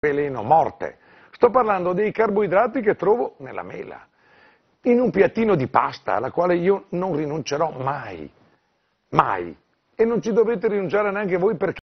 veleno, morte. Sto parlando dei carboidrati che trovo nella mela, in un piattino di pasta alla quale io non rinuncerò mai, mai. E non ci dovete rinunciare neanche voi perché...